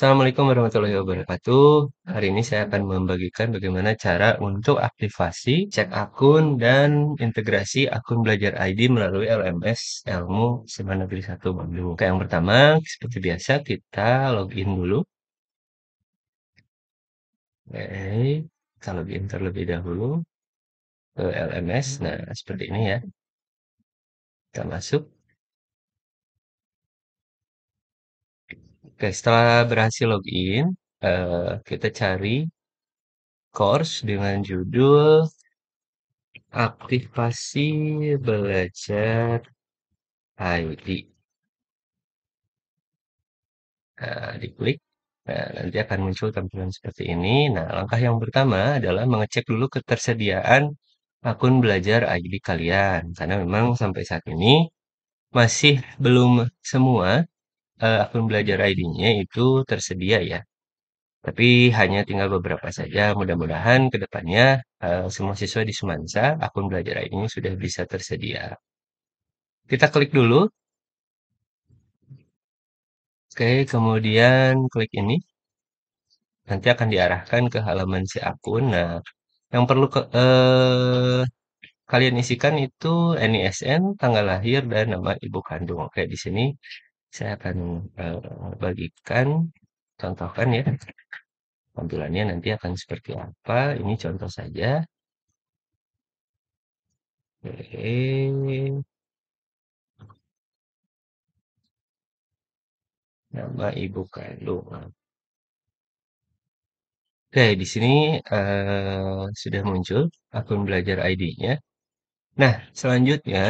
Assalamualaikum warahmatullahi wabarakatuh. Hari ini saya akan membagikan bagaimana cara untuk aktivasi, cek akun, dan integrasi akun belajar ID melalui LMS Ilmu Sema Negeri 1 Bandung. Oke, yang pertama, seperti biasa kita login dulu. Oke, kita login terlebih dahulu ke LMS. Nah, seperti ini ya. Kita masuk. Oke, setelah berhasil login, uh, kita cari course dengan judul Aktivasi Belajar IoT. Nah, eh, diklik, nah nanti akan muncul tampilan seperti ini. Nah, langkah yang pertama adalah mengecek dulu ketersediaan akun belajar IoT kalian, karena memang sampai saat ini masih belum semua uh, akun belajar ID-nya itu tersedia ya, tapi hanya tinggal beberapa saja. Mudah-mudahan ke depannya, uh, semua siswa di Sumansa akun belajar ID-nya sudah bisa tersedia. Kita klik dulu. Oke, kemudian klik ini. Nanti akan diarahkan ke halaman si akun. Nah, yang perlu ke eh, kalian isikan itu NISN, tanggal lahir, dan nama ibu kandung. Oke, di sini saya akan eh, bagikan contohkan ya tampilannya nanti akan seperti apa ini contoh saja Oke. nama ibu kandung oke di sini uh, sudah muncul akun belajar ID-nya nah selanjutnya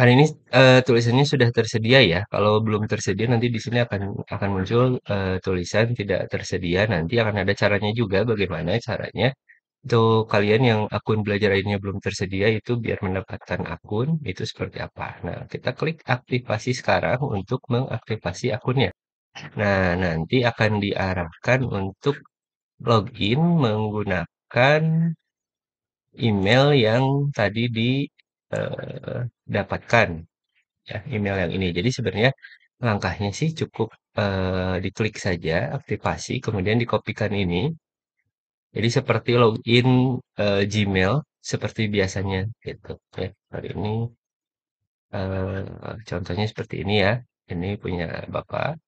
Hari ini uh, tulisannya sudah tersedia ya? Kalau belum tersedia nanti di sini akan akan muncul, uh, tulisan tidak tersedia, nanti akan ada caranya juga bagaimana caranya, untuk kalian yang akun Belajar lainnya belum tersedia itu biar mendapatkan akun, itu seperti apa. Nah, kita klik aktivasi sekarang untuk mengaktifasi akunnya. Nah, nanti akan diarahkan untuk login menggunakan email yang tadi di Eh, dapatkan ya email yang ini. Jadi sebenarnya langkahnya sih cukup uh, diklik saja aktivasi, kemudian dikopikan ini. Jadi seperti login uh, Gmail seperti biasanya gitu. Ya, hari ini uh, contohnya seperti ini ya. Ini punya bapak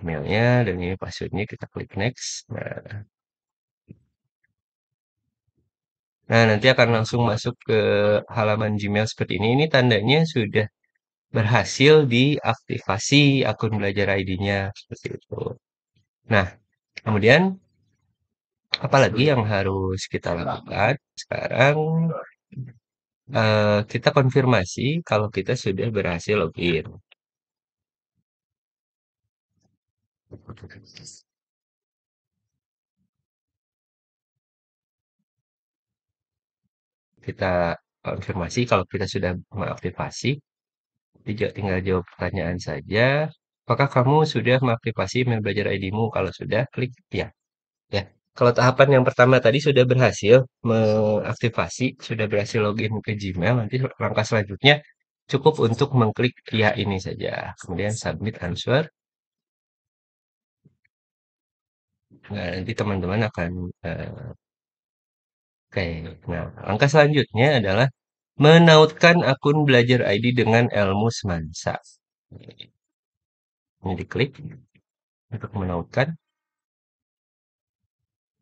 emailnya dan ini passwordnya kita klik next. Nah, Nah, nanti akan langsung masuk ke halaman Gmail seperti ini. Ini tandanya sudah berhasil diaktifasi akun belajar ID-nya seperti itu. Nah, kemudian apalagi yang harus kita lakukan sekarang uh, kita konfirmasi kalau kita sudah berhasil login. kita konfirmasi kalau kita sudah mengaktifasi. Jadi tinggal jawab pertanyaan saja. Apakah kamu sudah mengaktifasi email belajar ID-mu? Kalau sudah, klik ya. Ya, kalau tahapan yang pertama tadi sudah berhasil mengaktifasi, sudah berhasil login ke Gmail, nanti langkah selanjutnya cukup untuk mengklik ya ini saja. Kemudian submit answer. Nah, nanti teman-teman akan uh, Oke, nah, nah langkah selanjutnya adalah menautkan akun belajar ID dengan ilmu semansa. Ini diklik untuk menautkan.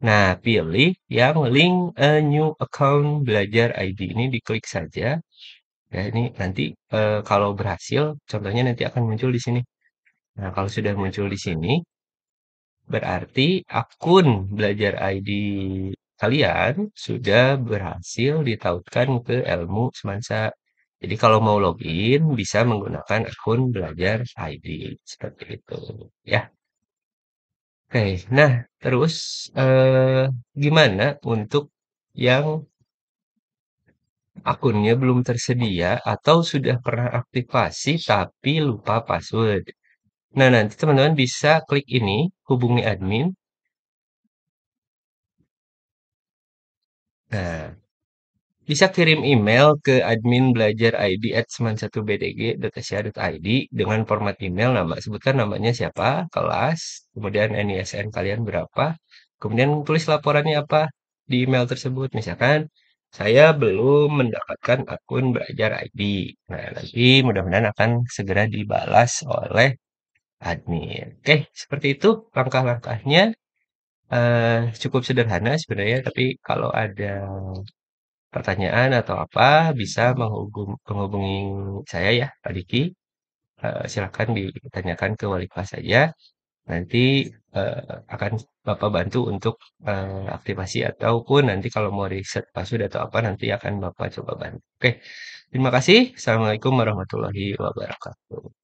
Nah, pilih yang link a new account belajar ID ini diklik saja. Ya, ini nanti e, kalau berhasil, contohnya nanti akan muncul di sini. Nah, kalau sudah muncul di sini, berarti akun belajar ID kalian sudah berhasil ditautkan ke ilmu semansa. Jadi kalau mau login bisa menggunakan akun belajar ID seperti itu ya. Oke, nah terus eh, gimana untuk yang akunnya belum tersedia atau sudah pernah aktivasi tapi lupa password. Nah, nanti teman-teman bisa klik ini, hubungi admin, Nah, bisa kirim email ke admin belajar at 1 bdgsiaid dengan format email nama sebutkan namanya siapa, kelas, kemudian NISN kalian berapa, kemudian tulis laporannya apa di email tersebut. Misalkan saya belum mendapatkan akun belajar ID. Nah, nanti mudah-mudahan akan segera dibalas oleh admin. Oke, seperti itu langkah-langkahnya uh, cukup sederhana sebenarnya, tapi kalau ada pertanyaan atau apa bisa menghubung menghubungi saya ya, Pak Diki. uh, silakan ditanyakan ke wali kelas saja, nanti, uh, akan Bapak bantu untuk, uh, aktivasi ataupun nanti kalau mau riset password atau apa nanti akan Bapak coba bantu. Oke, terima kasih. Assalamualaikum warahmatullahi wabarakatuh.